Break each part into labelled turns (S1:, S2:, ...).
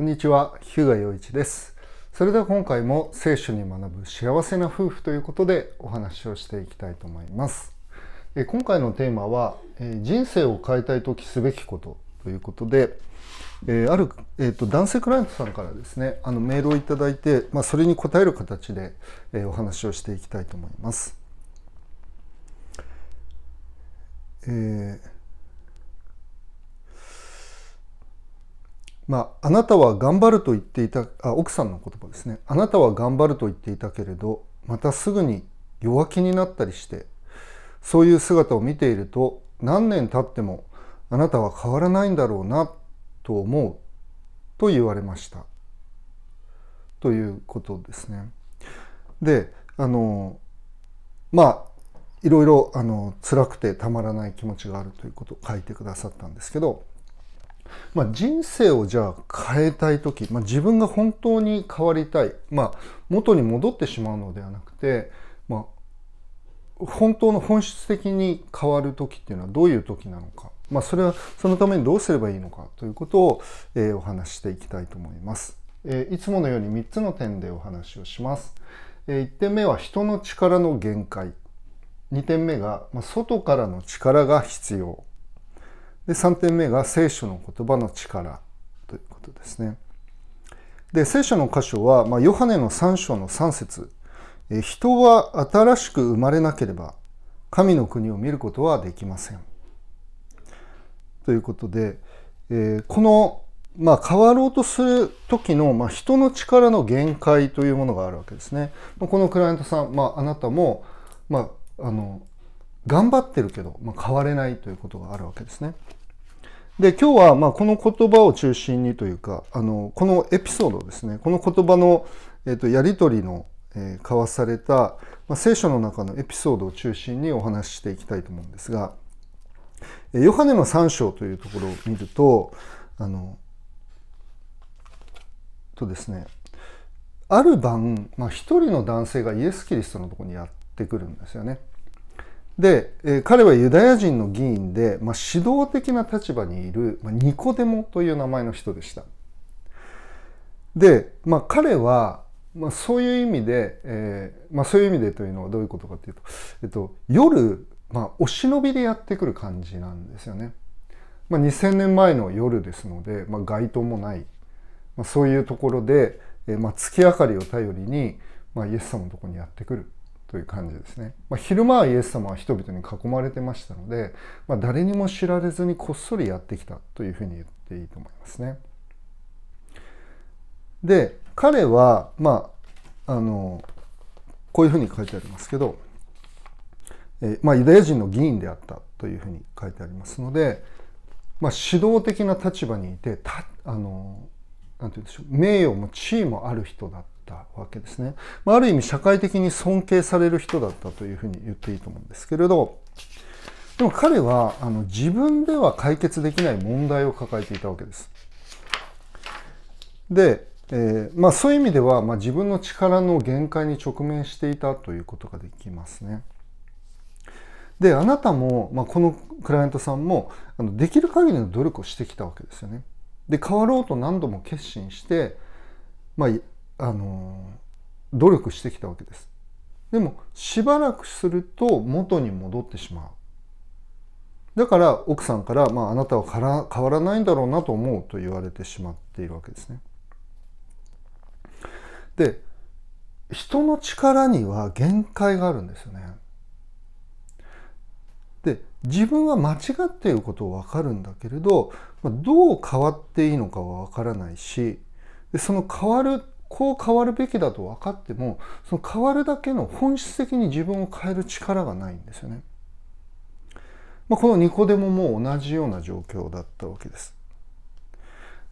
S1: こんにちは、日向洋一です。それでは今回も聖書に学ぶ幸せな夫婦ということでお話をしていきたいと思います。え今回のテーマは、え人生を変えたい時すべきことということで、えある、えーと、男性クライアントさんからですね、あのメールをいただいて、まあ、それに答える形で、えお話をしていきたいと思います。えー、まあ、あなたは頑張ると言っていたあ奥さんの言葉ですねあなたは頑張ると言っていたけれどまたすぐに弱気になったりしてそういう姿を見ていると何年経ってもあなたは変わらないんだろうなと思うと言われましたということですね。であのまあいろいろあの辛くてたまらない気持ちがあるということを書いてくださったんですけどまあ、人生をじゃあ変えたい時、まあ、自分が本当に変わりたい、まあ、元に戻ってしまうのではなくて、まあ、本当の本質的に変わる時っていうのはどういう時なのか、まあ、それはそのためにどうすればいいのかということを、えー、お話していきたいと思います、えー、いつものように3つの点でお話をします、えー、1点目は人の力の限界2点目が、まあ、外からの力が必要で3点目が聖書の言葉の力ということですね。で聖書の箇所は、まあ、ヨハネの3章の3節人は新しく生まれなければ神の国を見ることはできません。ということで、えー、この、まあ、変わろうとする時の、まあ、人の力の限界というものがあるわけですね。このクライアントさん、まあ、あなたも、まあ、あの頑張ってるけど、まあ、変われないということがあるわけですね。で今日はまあこの言葉を中心にというかあのこのエピソードですねこの言葉の、えー、とやり取りの、えー、交わされた、まあ、聖書の中のエピソードを中心にお話ししていきたいと思うんですがヨハネの3章というところを見るとあのとですねある晩、まあ、一人の男性がイエス・キリストのとこにやってくるんですよね。で、えー、彼はユダヤ人の議員で、まあ、指導的な立場にいる、まあ、ニコデモという名前の人でした。で、まあ、彼は、まあ、そういう意味で、えー、まあ、そういう意味でというのはどういうことかというと、えっと、夜、まあ、お忍びでやってくる感じなんですよね。まあ、2000年前の夜ですので、まあ、街灯もない、まあ、そういうところで、えー、まあ、月明かりを頼りに、まあ、イエス様のところにやってくる。という感じですね。まあ、昼間はイエス様は人々に囲まれてましたので、まあ、誰にも知られずにこっそりやってきたというふうに言っていいと思いますね。で、彼は、まあ、あの、こういうふうに書いてありますけど、えまあ、ユダヤ人の議員であったというふうに書いてありますので、まあ、指導的な立場にいて、たあの、て言うんでしょう、名誉も地位もある人だったわけですね。まあ、ある意味社会的に尊敬される人だったというふうに言っていいと思うんですけれど、でも彼はあの自分では解決できない問題を抱えていたわけです。で、えー、まあ、そういう意味では、まあ、自分の力の限界に直面していたということができますね。で、あなたも、まあ、このクライアントさんもあのできる限りの努力をしてきたわけですよね。で変わろうと何度も決心して、まあ、あの努力してきたわけです。でもしばらくすると元に戻ってしまう。だから奥さんから、まあ、あなたはから変わらないんだろうなと思うと言われてしまっているわけですね。で人の力には限界があるんですよね。で自分は間違っていることを分かるんだけれどどう変わっていいのかは分からないしその変わるこう変わるべきだと分かってもその変わるだけの本質的に自分を変える力がないんですよね。まあ、このニコデモも同じような状況だったわけです。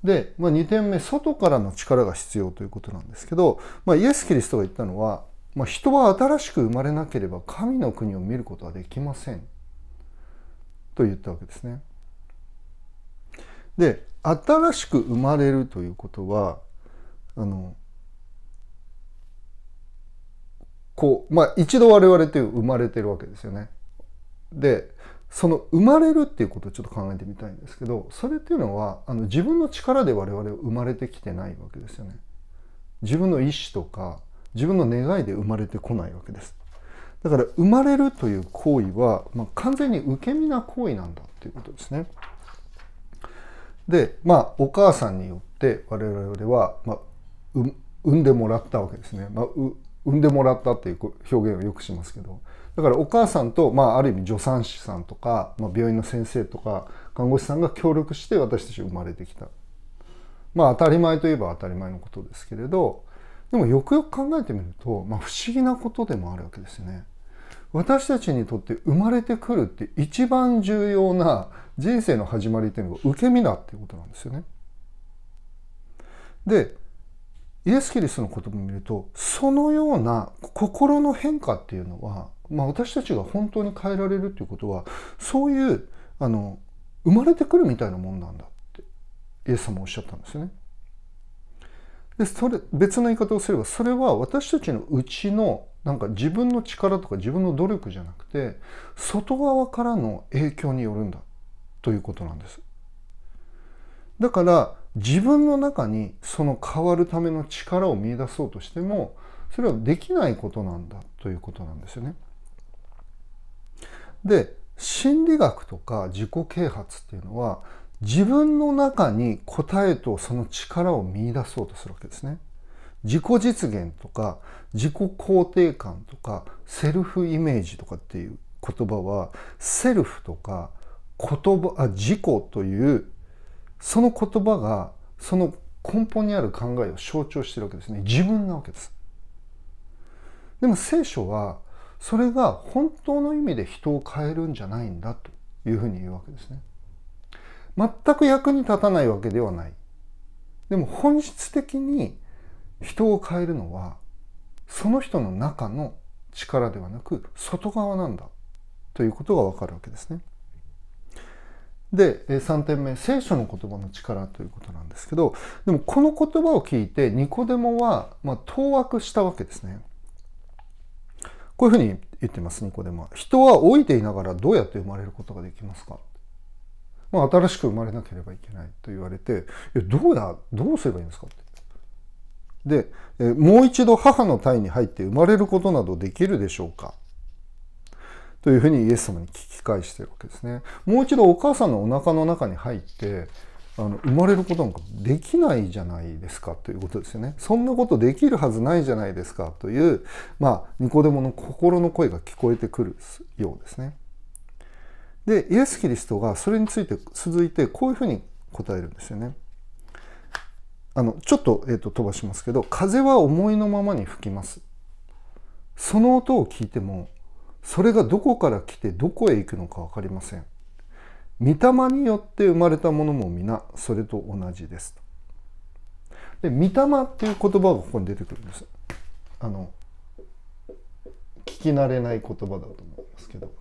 S1: で、まあ、2点目外からの力が必要ということなんですけど、まあ、イエス・キリストが言ったのは、まあ、人は新しく生まれなければ神の国を見ることはできませんと言ったわけですね。で新しく生まれるということはあのこう、まあ一度我々という生まれてるわけですよね。で、その生まれるっていうことをちょっと考えてみたいんですけど、それっていうのは、あの自分の力で我々は生まれてきてないわけですよね。自分の意思とか、自分の願いで生まれてこないわけです。だから生まれるという行為は、まあ、完全に受け身な行為なんだっていうことですね。で、まあ、お母さんによって我々は、まあ、産んでもらったわけですね。まあ、産んでもらったっていう表現をよくしますけどだからお母さんと、まあ、ある意味助産師さんとか、まあ、病院の先生とか看護師さんが協力して私たち生まれてきたまあ当たり前といえば当たり前のことですけれどでもよくよく考えてみると、まあ、不思議なことでもあるわけですね。私たちにとって生まれてくるって一番重要な人生の始まりっていうのが受け身だっていうことなんですよね。でイエス・キリストのことも見るとそのような心の変化っていうのは、まあ、私たちが本当に変えられるっていうことはそういうあの生まれてくるみたいなもんなんだってイエス様おっしゃったんですよね。でそれ別の言い方をすればそれは私たちのうちのなんか自分の力とか自分の努力じゃなくて外側からの影響によるんだということなんです。だから自分の中にその変わるための力を見出そうとしてもそれはできないことなんだということなんですよね。で心理学とか自己啓発っていうのは自分の中に答えとその力を見出そうとするわけですね。自己実現とか自己肯定感とかセルフイメージとかっていう言葉はセルフとか言葉あ自己というその言葉がその根本にある考えを象徴してるわけですね自分なわけですでも聖書はそれが本当の意味で人を変えるんじゃないんだというふうに言うわけですね全く役に立たないわけではないでも本質的に人を変えるのはその人の中の力ではなく外側なんだということがわかるわけですね。で、3点目、聖書の言葉の力ということなんですけど、でもこの言葉を聞いてニコデモは、まあ、当惑したわけですね。こういうふうに言ってます、ニコデモは。人は老いていながらどうやって生まれることができますかまあ、新しく生まれなければいけないと言われて、いやどうや、どうすればいいんですかって。で、もう一度母の体に入って生まれることなどできるでしょうかというふうにイエス様に聞き返しているわけですね。もう一度お母さんのお腹の中に入って、あの生まれることなんかできないじゃないですかということですよね。そんなことできるはずないじゃないですかという、まあ、ニコデモの心の声が聞こえてくるようですね。で、イエス・キリストがそれについて続いてこういうふうに答えるんですよね。あの、ちょっと、えっ、ー、と、飛ばしますけど、風は思いのままに吹きます。その音を聞いてもそれがどこから来てどこへ行くのか分かりません。御霊によって生まれたものも皆それと同じです。で、御霊っていう言葉がここに出てくるんです。あの、聞き慣れない言葉だと思いますけど。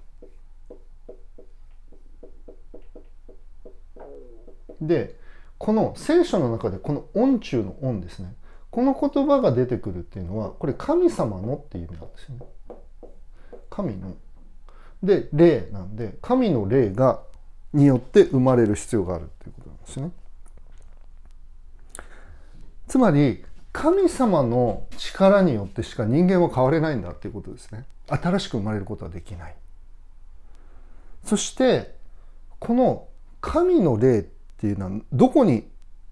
S1: で、この聖書の中でこの恩中の恩ですね。この言葉が出てくるっていうのは、これ神様のっていう意味なんですよね。神ので霊なんで神の霊がによって生まれる必要があるっていうことなんですね。つまり神様の力によってしか人間は変われないんだっていうことですね。新しく生まれることはできない。そしてこの神の霊っていうのはどこに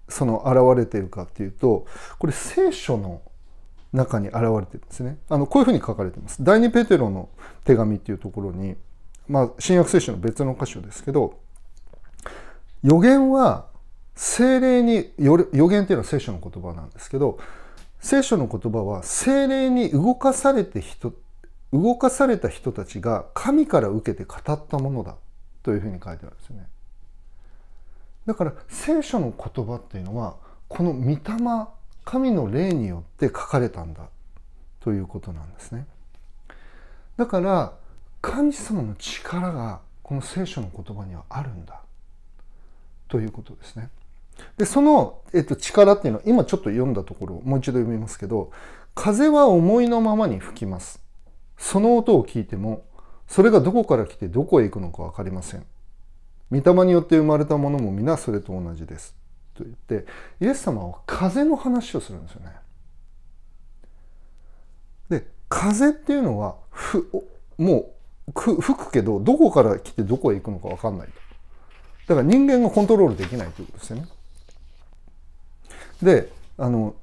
S1: その現れてるかっていうとこれ聖書の中に現れてるんですね。あのこういうふうに書かれてます。第2ペテロの手紙っていうところに、まあ、新約聖書の別の箇所ですけど、予言は精霊による、予言っていうのは聖書の言葉なんですけど、聖書の言葉は精霊に動かされて人、動かされた人たちが神から受けて語ったものだというふうに書いてあるんですよね。だから聖書の言葉っていうのはこの御霊神の霊によって書かれたんだということなんですね。だから神様の力がこの聖書の言葉にはあるんだということですね。で、その、えっと、力っていうのは今ちょっと読んだところをもう一度読みますけど、風は思いのままに吹きます。その音を聞いても、それがどこから来てどこへ行くのかわかりません。御霊によって生まれたものも皆それと同じです。と言ってイエス様は風の話をするんですよね。で風っていうのはふもう吹くけどどこから来てどこへ行くのか分かんないと。だから人間がコントロールできないということですよね。であの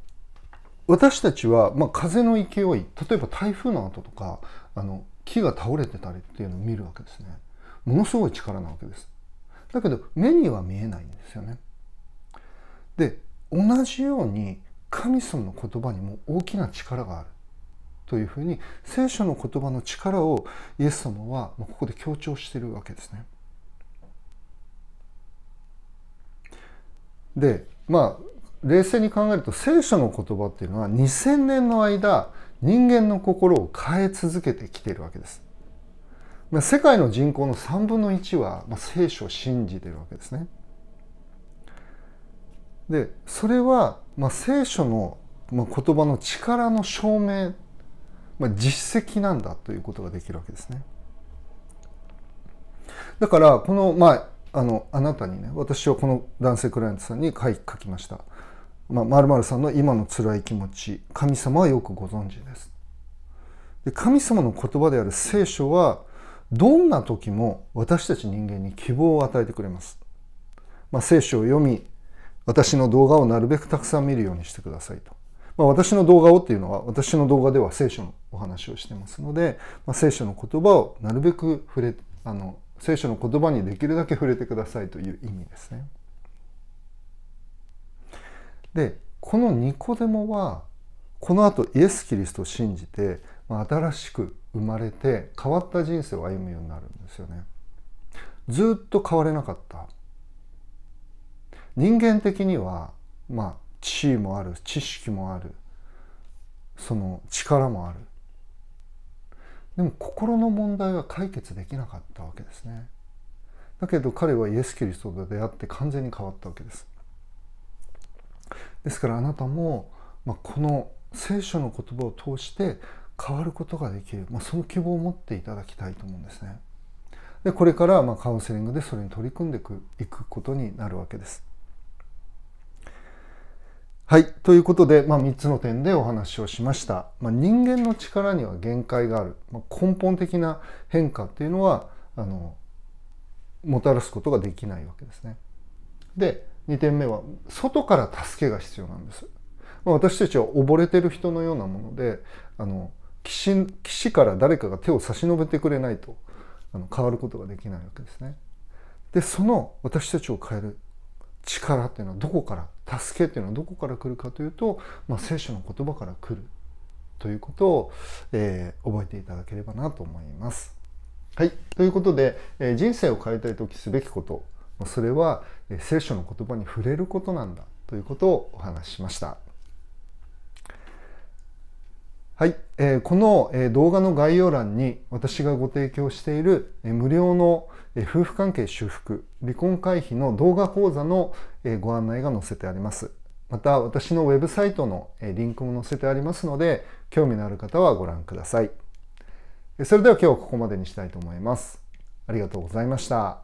S1: 私たちは、まあ、風の勢い例えば台風の後とかあの木が倒れてたりっていうのを見るわけですね。ものすごい力なわけです。だけど目には見えないんですよね。で同じように神様の言葉にも大きな力があるというふうに聖書の言葉の力をイエス様はここで強調しているわけですね。でまあ冷静に考えると聖書の言葉っていうのは2,000年の間人間の心を変え続けてきているわけです。世界の人口の3分の1は聖書を信じているわけですね。でそれは、まあ、聖書の、まあ、言葉の力の証明、まあ、実績なんだということができるわけですね。だからこの、まあ、あのあなたにね私はこの男性クライアントさんに書書きました。まる、あ、まるさんの今の辛い気持ち神様はよくご存知です。で神様の言葉である聖書はどんな時も私たち人間に希望を与えてくれます。まあ、聖書を読み私の動画をなるべくたくさん見るようにしてくださいと。まあ、私の動画をっていうのは私の動画では聖書のお話をしてますので、まあ、聖書の言葉をなるべく触れあの聖書の言葉にできるだけ触れてくださいという意味ですね。でこのニコデモはこのあとイエス・キリストを信じて、まあ、新しく生まれて変わった人生を歩むようになるんですよね。ずっと変われなかった人間的にはまあ地位もある知識もあるその力もあるでも心の問題は解決できなかったわけですねだけど彼はイエス・キリストと出会って完全に変わったわけですですからあなたも、まあ、この聖書の言葉を通して変わることができる、まあ、その希望を持っていただきたいと思うんですねでこれからまカウンセリングでそれに取り組んでいくことになるわけですはい。ということで、まあ、3つの点でお話をしました。まあ、人間の力には限界がある。まあ、根本的な変化っていうのは、あの、もたらすことができないわけですね。で、2点目は、外から助けが必要なんです。まあ、私たちは溺れてる人のようなもので、あの、岸岸から誰かが手を差し伸べてくれないとあの変わることができないわけですね。でその私たちを変える力っていうのはどこから助けっていうのはどこから来るかというと、まあ、聖書の言葉から来るということを、えー、覚えていただければなと思います。はい。ということで、えー、人生を変えたい時すべきこと、それは、えー、聖書の言葉に触れることなんだということをお話ししました。はい、えー、この動画の概要欄に私がご提供している無料の夫婦関係修復離婚回避の動画講座のご案内が載せてありますまた私のウェブサイトのリンクも載せてありますので興味のある方はご覧くださいそれでは今日はここまでにしたいと思いますありがとうございました